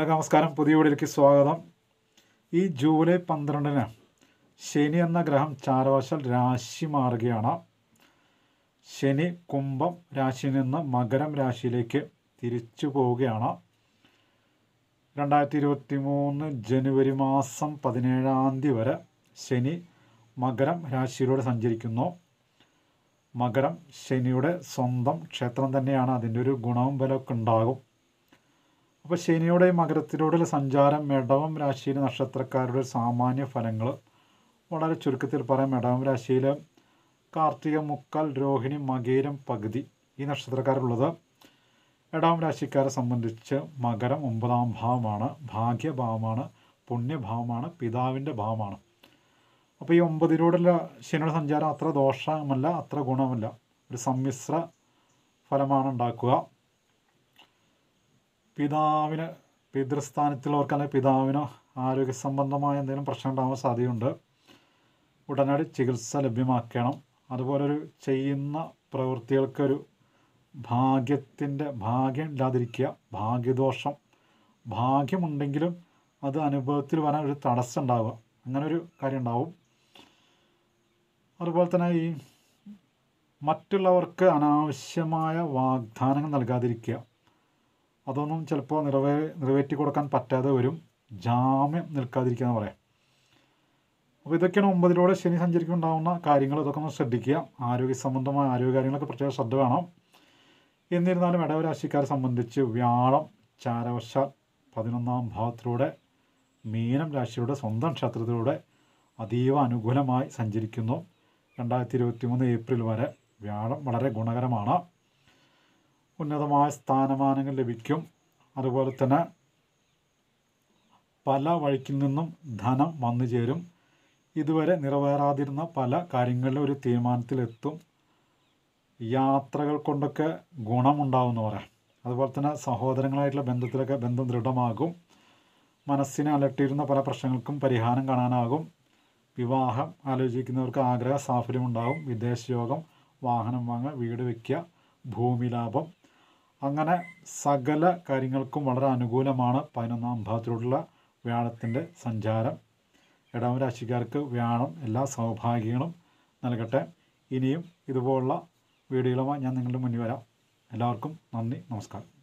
എല്ലാവർക്കും നമസ്കാരം പുതിയ വീഡിയോയിലേക്ക് സ്വാഗതം ഈ ജൂലൈ പന്ത്രണ്ടിന് ശനി എന്ന ഗ്രഹം ചാരവശാൽ രാശി മാറുകയാണ് ശനി കുംഭം രാശിയിൽ നിന്ന് മകരം രാശിയിലേക്ക് തിരിച്ചു പോവുകയാണ് രണ്ടായിരത്തി ഇരുപത്തി മൂന്ന് ജനുവരി മാസം പതിനേഴാം തീയതി വരെ ശനി മകരം രാശിയിലൂടെ സഞ്ചരിക്കുന്നു മകരം ശനിയുടെ സ്വന്തം ക്ഷേത്രം തന്നെയാണ് അതിൻ്റെ ഒരു ഗുണവും ബലമൊക്കെ ഉണ്ടാകും അപ്പോൾ ശനിയുടെയും മകരത്തിലൂടെയുള്ള സഞ്ചാരം മെടവം രാശിയിലെ നക്ഷത്രക്കാരുടെ സാമാന്യ ഫലങ്ങൾ വളരെ ചുരുക്കത്തിൽ പറയാം മെടവം രാശിയിലെ കാർത്തിക മുക്കാൽ രോഹിണി മകേരം പകുതി ഈ നക്ഷത്രക്കാരുള്ളത് എടാം രാശിക്കാരെ സംബന്ധിച്ച് മകരം ഒമ്പതാം ഭാവമാണ് ഭാഗ്യഭാവമാണ് പുണ്യഭാവമാണ് പിതാവിൻ്റെ ഭാവമാണ് അപ്പോൾ ഈ ഒമ്പതിലൂടെയുള്ള ശനിയുടെ സഞ്ചാരം അത്ര ദോഷമല്ല അത്ര ഗുണമല്ല ഒരു സമ്മിശ്ര ഫലമാണ് ഉണ്ടാക്കുക പിതാവിന് പിതൃസ്ഥാനത്തുള്ളവർക്ക് അല്ലെങ്കിൽ പിതാവിനോ ആരോഗ്യ സംബന്ധമായ എന്തെങ്കിലും പ്രശ്നം ഉണ്ടാകാൻ സാധ്യതയുണ്ട് ഉടനടി ചികിത്സ ലഭ്യമാക്കണം അതുപോലെ ഒരു ചെയ്യുന്ന പ്രവൃത്തികൾക്കൊരു ഭാഗ്യത്തിൻ്റെ ഭാഗ്യം ഇല്ലാതിരിക്കുക ഭാഗ്യദോഷം ഭാഗ്യമുണ്ടെങ്കിലും അത് അനുഭവത്തിൽ വരാൻ ഒരു തടസ്സം ഉണ്ടാവുക അങ്ങനൊരു കാര്യം ഉണ്ടാവും അതുപോലെ തന്നെ ഈ മറ്റുള്ളവർക്ക് അനാവശ്യമായ വാഗ്ദാനങ്ങൾ നൽകാതിരിക്കുക അതൊന്നും ചിലപ്പോൾ നിറവേ നിറവേറ്റി കൊടുക്കാൻ പറ്റാതെ വരും ജാമ്യം നിൽക്കാതിരിക്കുക എന്ന് പറയാം അപ്പോൾ ഇതൊക്കെയാണ് ഒമ്പതിലൂടെ ശനി സഞ്ചരിക്കുന്നുണ്ടാവുന്ന കാര്യങ്ങൾ ഇതൊക്കെ ഒന്ന് ശ്രദ്ധിക്കുക ആരോഗ്യ സംബന്ധമായ ആരോഗ്യ കാര്യങ്ങളൊക്കെ പ്രത്യേക ശ്രദ്ധ വേണം എന്നിരുന്നാലും ഇടവരാശിക്കാരെ സംബന്ധിച്ച് വ്യാഴം ചാരവർഷ പതിനൊന്നാം ഭാഗത്തിലൂടെ മീനം രാശിയുടെ സ്വന്തം ക്ഷേത്രത്തിലൂടെ അതീവ അനുകൂലമായി സഞ്ചരിക്കുന്നു രണ്ടായിരത്തി ഇരുപത്തി മൂന്ന് ഏപ്രിൽ വരെ വ്യാഴം വളരെ ഗുണകരമാണ് ഉന്നതമായ സ്ഥാനമാനങ്ങൾ ലഭിക്കും അതുപോലെ തന്നെ പല വഴിക്കിൽ നിന്നും ധനം വന്നു ചേരും ഇതുവരെ നിറവേറാതിരുന്ന പല കാര്യങ്ങളിലും ഒരു തീരുമാനത്തിലെത്തും യാത്രകൾ കൊണ്ടൊക്കെ ഗുണമുണ്ടാവുമെന്ന് പറയാം അതുപോലെ തന്നെ സഹോദരങ്ങളായിട്ടുള്ള ബന്ധത്തിലൊക്കെ ബന്ധം ദൃഢമാകും മനസ്സിനെ അലട്ടിയിരുന്ന പല പ്രശ്നങ്ങൾക്കും പരിഹാരം കാണാനാകും വിവാഹം ആലോചിക്കുന്നവർക്ക് ആഗ്രഹ സാഫല്യമുണ്ടാകും വിദേശയോഗം വാഹനം വാങ്ങുക വീട് വയ്ക്കുക ഭൂമി ലാഭം അങ്ങനെ സകല കാര്യങ്ങൾക്കും വളരെ അനുകൂലമാണ് പതിനൊന്നാം ഭാവത്തിലുള്ള വ്യാഴത്തിൻ്റെ സഞ്ചാരം ഇടവം രാശിക്കാർക്ക് വ്യാഴം എല്ലാ സൗഭാഗ്യങ്ങളും നൽകട്ടെ ഇനിയും ഇതുപോലുള്ള വീഡിയോകളുമായി ഞാൻ നിങ്ങളുടെ മുന്നിൽ വരാം എല്ലാവർക്കും നന്ദി നമസ്കാരം